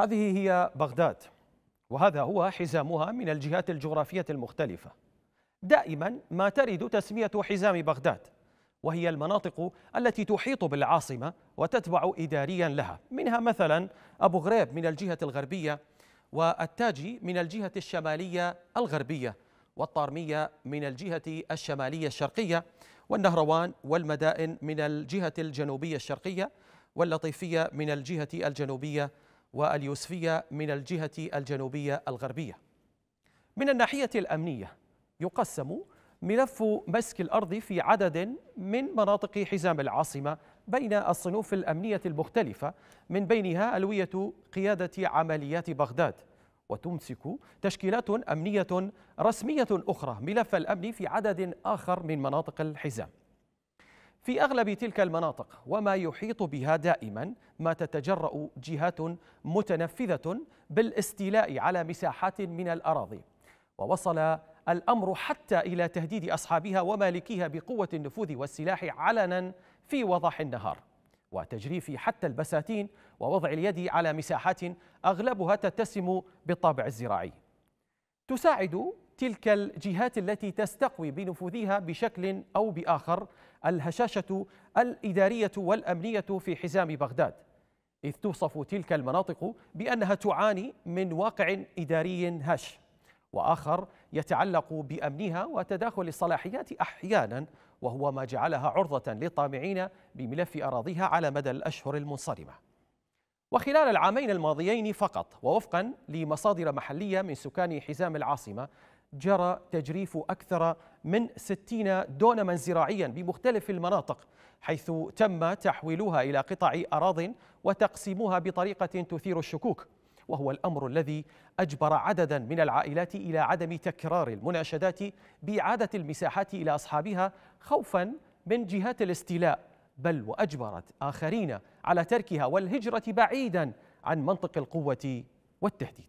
هذه هي بغداد وهذا هو حزامها من الجهات الجغرافية المختلفة دائما ما ترد تسمية حزام بغداد وهي المناطق التي تحيط بالعاصمة وتتبع إداريا لها منها مثلا أبو غريب من الجهة الغربية والتاجي من الجهة الشمالية الغربية والطارمية من الجهة الشمالية الشرقية والنهروان والمدائن من الجهة الجنوبية الشرقية واللطيفية من الجهة الجنوبية واليوسفية من الجهة الجنوبية الغربية من الناحية الأمنية يقسم ملف مسك الأرض في عدد من مناطق حزام العاصمة بين الصنوف الأمنية المختلفة من بينها ألوية قيادة عمليات بغداد وتمسك تشكيلات أمنية رسمية أخرى ملف الأمن في عدد آخر من مناطق الحزام في اغلب تلك المناطق وما يحيط بها دائما ما تتجرا جهات متنفذه بالاستيلاء على مساحات من الاراضي ووصل الامر حتى الى تهديد اصحابها ومالكيها بقوه النفوذ والسلاح علنا في وضح النهار وتجريف حتى البساتين ووضع اليد على مساحات اغلبها تتسم بالطابع الزراعي تساعد تلك الجهات التي تستقوي بنفوذها بشكل أو بآخر الهشاشة الإدارية والأمنية في حزام بغداد إذ توصف تلك المناطق بأنها تعاني من واقع إداري هش وآخر يتعلق بأمنها وتداخل الصلاحيات أحيانا وهو ما جعلها عرضة للطامعين بملف أراضيها على مدى الأشهر المنصرمة وخلال العامين الماضيين فقط ووفقا لمصادر محلية من سكان حزام العاصمة جرى تجريف أكثر من 60 دونما زراعيا بمختلف المناطق حيث تم تحويلها إلى قطع أراض وتقسيمها بطريقة تثير الشكوك وهو الأمر الذي أجبر عددا من العائلات إلى عدم تكرار المناشدات بإعادة المساحات إلى أصحابها خوفا من جهات الاستيلاء بل وأجبرت آخرين على تركها والهجرة بعيدا عن منطق القوة والتهديد